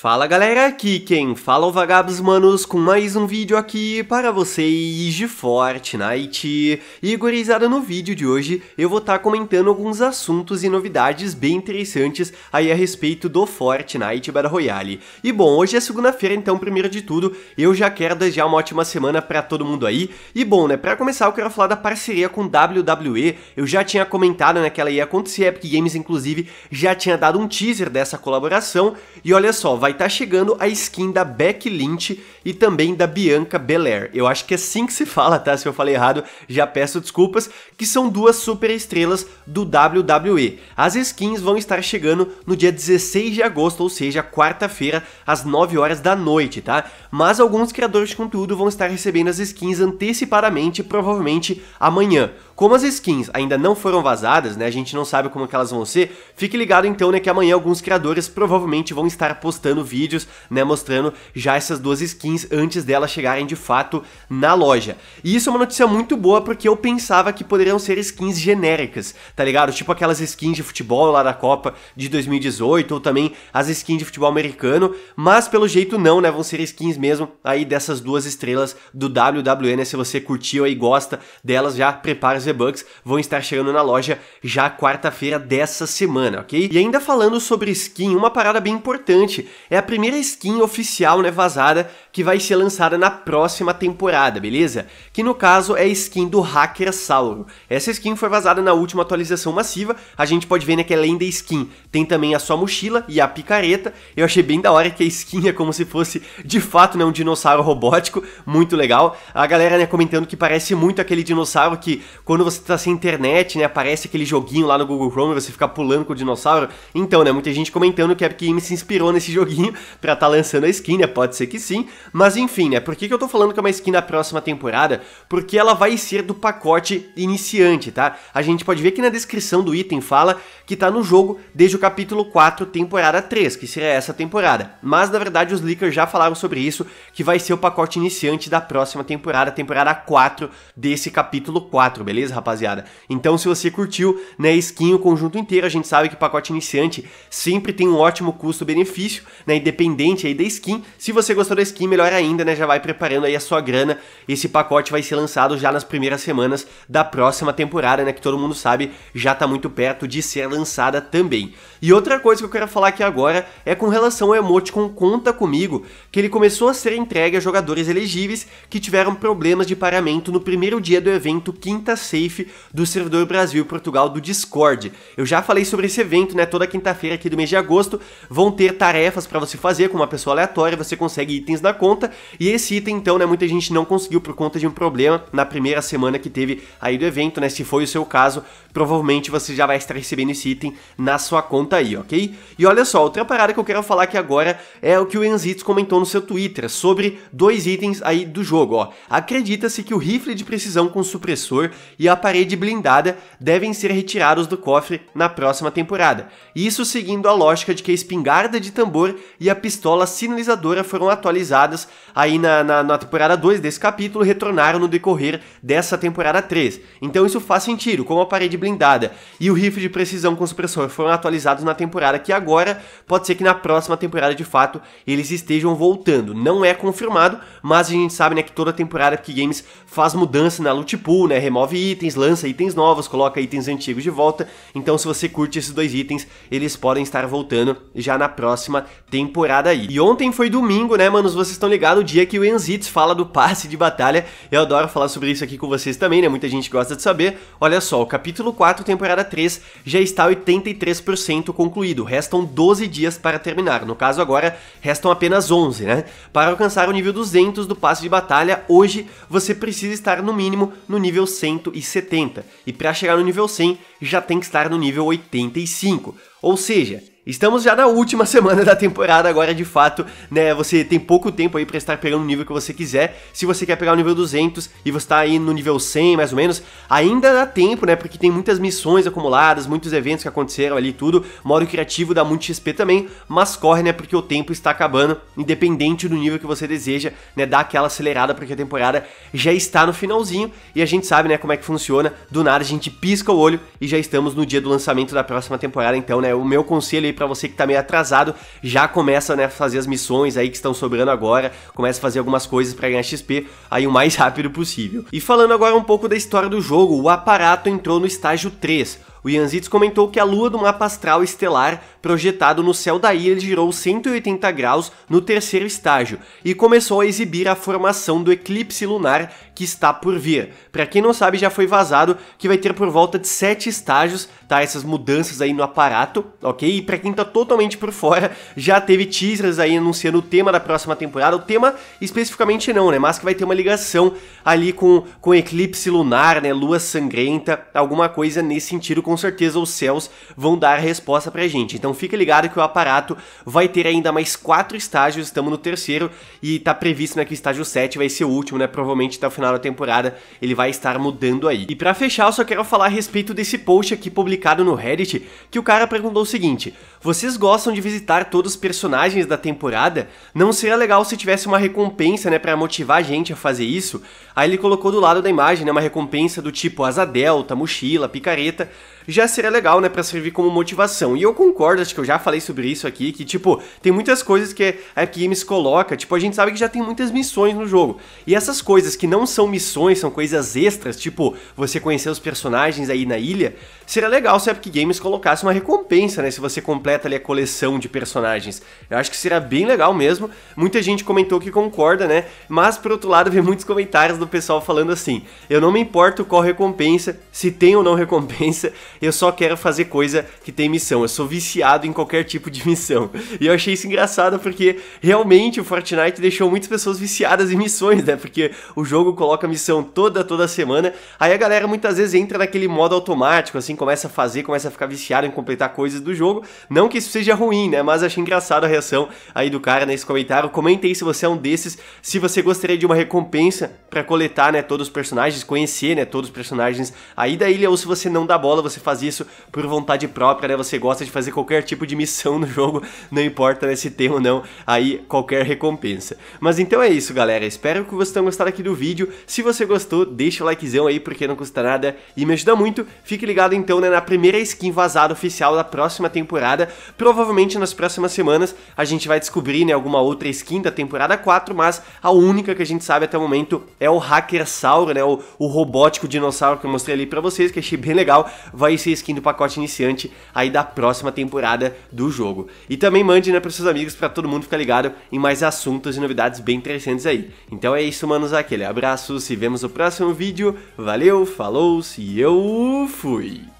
Fala galera, aqui quem fala é o Vagabos Manos com mais um vídeo aqui para vocês de Fortnite. E gurizada, no vídeo de hoje eu vou estar tá comentando alguns assuntos e novidades bem interessantes aí a respeito do Fortnite Battle Royale. E bom, hoje é segunda-feira, então primeiro de tudo eu já quero desejar uma ótima semana para todo mundo aí. E bom, né, para começar eu quero falar da parceria com WWE, eu já tinha comentado né, que ela ia acontecer, Epic Games inclusive já tinha dado um teaser dessa colaboração. E olha só, vai vai estar tá chegando a skin da Beck Lynch e também da Bianca Belair. Eu acho que é assim que se fala, tá? Se eu falei errado, já peço desculpas, que são duas super estrelas do WWE. As skins vão estar chegando no dia 16 de agosto, ou seja, quarta-feira, às 9 horas da noite, tá? Mas alguns criadores de conteúdo vão estar recebendo as skins antecipadamente, provavelmente amanhã. Como as skins ainda não foram vazadas, né? A gente não sabe como é que elas vão ser. Fique ligado então, né, que amanhã alguns criadores provavelmente vão estar postando vídeos, né, mostrando já essas duas skins antes delas chegarem de fato na loja. E isso é uma notícia muito boa porque eu pensava que poderiam ser skins genéricas, tá ligado? Tipo aquelas skins de futebol lá da Copa de 2018 ou também as skins de futebol americano, mas pelo jeito não, né? Vão ser skins mesmo aí dessas duas estrelas do WWE, né? Se você curtiu aí gosta delas, já prepara os V-Bucks, vão estar chegando na loja já quarta-feira dessa semana, ok? E ainda falando sobre skin, uma parada bem importante é a primeira skin oficial, né, vazada, que vai ser lançada na próxima temporada, beleza? Que no caso é a skin do Hacker Sauro. Essa skin foi vazada na última atualização massiva, a gente pode ver né, que além da é skin, tem também a sua mochila e a picareta. Eu achei bem da hora que a skin é como se fosse, de fato, né, um dinossauro robótico, muito legal. A galera, né, comentando que parece muito aquele dinossauro que, quando você tá sem internet, né, aparece aquele joguinho lá no Google Chrome, você fica pulando com o dinossauro. Então, né, muita gente comentando que a Epic Games se inspirou nesse joguinho joguinho para estar tá lançando a skin, né? Pode ser que sim. Mas enfim, né? Por que, que eu tô falando que é uma skin da próxima temporada? Porque ela vai ser do pacote iniciante, tá? A gente pode ver que na descrição do item fala que tá no jogo desde o capítulo 4, temporada 3, que seria essa temporada. Mas na verdade os leakers já falaram sobre isso, que vai ser o pacote iniciante da próxima temporada, temporada 4 desse capítulo 4, beleza, rapaziada? Então se você curtiu, né, skin o conjunto inteiro, a gente sabe que pacote iniciante sempre tem um ótimo custo-benefício, né, independente aí da skin. Se você gostou da skin, melhor ainda, né, já vai preparando aí a sua grana. Esse pacote vai ser lançado já nas primeiras semanas da próxima temporada, né, que todo mundo sabe, já tá muito perto de ser lançada também. E outra coisa que eu quero falar aqui agora é com relação ao emoticon Conta Comigo, que ele começou a ser entregue a jogadores elegíveis que tiveram problemas de paramento no primeiro dia do evento Quinta Safe do servidor Brasil e Portugal do Discord. Eu já falei sobre esse evento, né, toda quinta-feira aqui do mês de agosto, vão ter tarefas para para você fazer com uma pessoa aleatória, você consegue itens na conta, e esse item então, né, muita gente não conseguiu por conta de um problema na primeira semana que teve aí do evento, né, se foi o seu caso, provavelmente você já vai estar recebendo esse item na sua conta aí, ok? E olha só, outra parada que eu quero falar aqui agora é o que o Enzitz comentou no seu Twitter sobre dois itens aí do jogo, ó. Acredita-se que o rifle de precisão com supressor e a parede blindada devem ser retirados do cofre na próxima temporada. Isso seguindo a lógica de que a espingarda de tambor e a pistola sinalizadora foram atualizadas aí na, na, na temporada 2 desse capítulo, retornaram no decorrer dessa temporada 3. Então isso faz sentido, como a parede blindada e o rifle de precisão com supressor foram atualizados na temporada que agora, pode ser que na próxima temporada de fato eles estejam voltando. Não é confirmado, mas a gente sabe né, que toda temporada que Games faz mudança na loot pool, né, remove itens, lança itens novos, coloca itens antigos de volta. Então se você curte esses dois itens, eles podem estar voltando já na próxima temporada aí. E ontem foi domingo, né, manos? Vocês estão ligados, o dia que o Enzits fala do passe de batalha. Eu adoro falar sobre isso aqui com vocês também, né? Muita gente gosta de saber. Olha só, o capítulo 4, temporada 3, já está 83% concluído. Restam 12 dias para terminar. No caso agora, restam apenas 11, né? Para alcançar o nível 200 do passe de batalha, hoje você precisa estar no mínimo no nível 170. E para chegar no nível 100, já tem que estar no nível 85. Ou seja, Estamos já na última semana da temporada agora, de fato, né? Você tem pouco tempo aí para estar pegando o nível que você quiser. Se você quer pegar o nível 200 e você tá aí no nível 100, mais ou menos, ainda dá tempo, né? Porque tem muitas missões acumuladas, muitos eventos que aconteceram ali tudo. Modo criativo dá muito XP também, mas corre, né? Porque o tempo está acabando, independente do nível que você deseja, né? Dá aquela acelerada porque a temporada já está no finalzinho e a gente sabe, né, como é que funciona. Do nada a gente pisca o olho e já estamos no dia do lançamento da próxima temporada, então, né? O meu conselho aí para você que tá meio atrasado, já começa né, a fazer as missões aí que estão sobrando agora, começa a fazer algumas coisas para ganhar XP aí o mais rápido possível. E falando agora um pouco da história do jogo, o aparato entrou no estágio 3, o Ianzides comentou que a lua do mapa astral estelar projetado no céu da ilha girou 180 graus no terceiro estágio e começou a exibir a formação do eclipse lunar que está por vir. Para quem não sabe, já foi vazado que vai ter por volta de 7 estágios tá? Essas mudanças aí no aparato, ok? E pra quem tá totalmente por fora, já teve teasers aí anunciando o tema da próxima temporada. O tema especificamente não, né? Mas que vai ter uma ligação ali com, com eclipse lunar, né? Lua sangrenta, alguma coisa nesse sentido, com certeza os céus vão dar a resposta pra gente. Então fica ligado que o aparato vai ter ainda mais quatro estágios, estamos no terceiro, e tá previsto né, que o estágio 7 vai ser o último, né? Provavelmente até o final da temporada ele vai estar mudando aí. E para fechar, eu só quero falar a respeito desse post aqui publicado publicado no Reddit que o cara perguntou o seguinte: Vocês gostam de visitar todos os personagens da temporada? Não seria legal se tivesse uma recompensa, né, para motivar a gente a fazer isso? Aí ele colocou do lado da imagem, né, uma recompensa do tipo asa delta, mochila, picareta. Já seria legal, né, para servir como motivação. E eu concordo, acho que eu já falei sobre isso aqui, que tipo, tem muitas coisas que a Epic Games coloca, tipo, a gente sabe que já tem muitas missões no jogo. E essas coisas que não são missões, são coisas extras, tipo, você conhecer os personagens aí na ilha, seria legal legal se a Epic Games colocasse uma recompensa, né? Se você completa ali a coleção de personagens. Eu acho que seria bem legal mesmo. Muita gente comentou que concorda, né? Mas por outro lado, vi muitos comentários do pessoal falando assim: eu não me importo qual recompensa, se tem ou não recompensa, eu só quero fazer coisa que tem missão. Eu sou viciado em qualquer tipo de missão. E eu achei isso engraçado porque realmente o Fortnite deixou muitas pessoas viciadas em missões, né? Porque o jogo coloca missão toda, toda semana. Aí a galera muitas vezes entra naquele modo automático, assim, começa a fazer, começa a ficar viciado em completar coisas do jogo. Não que isso seja ruim, né? Mas achei engraçado a reação aí do cara nesse comentário. Comente aí se você é um desses, se você gostaria de uma recompensa para coletar, né, todos os personagens, conhecer, né, todos os personagens aí da ilha, ou se você não dá bola, você faz isso por vontade própria, né? Você gosta de fazer qualquer tipo de missão no jogo, não importa né, se tem ou não aí qualquer recompensa. Mas então é isso, galera. Espero que vocês tenham gostado aqui do vídeo. Se você gostou, deixa o likezão aí porque não custa nada e me ajuda muito. Fique ligado então né, na primeira skin vazada oficial da próxima temporada. Provavelmente nas próximas semanas a gente vai descobrir né, alguma outra skin da temporada 4, mas a única que a gente sabe até o momento é o Hackersauro, né, o, o robótico dinossauro que eu mostrei ali pra vocês, que achei bem legal. Vai ser skin do pacote iniciante aí da próxima temporada do jogo. E também mande né, pros seus amigos para todo mundo ficar ligado em mais assuntos e novidades bem interessantes aí. Então é isso, manos. Aquele abraço, se vemos no próximo vídeo. Valeu, falou, se eu fui!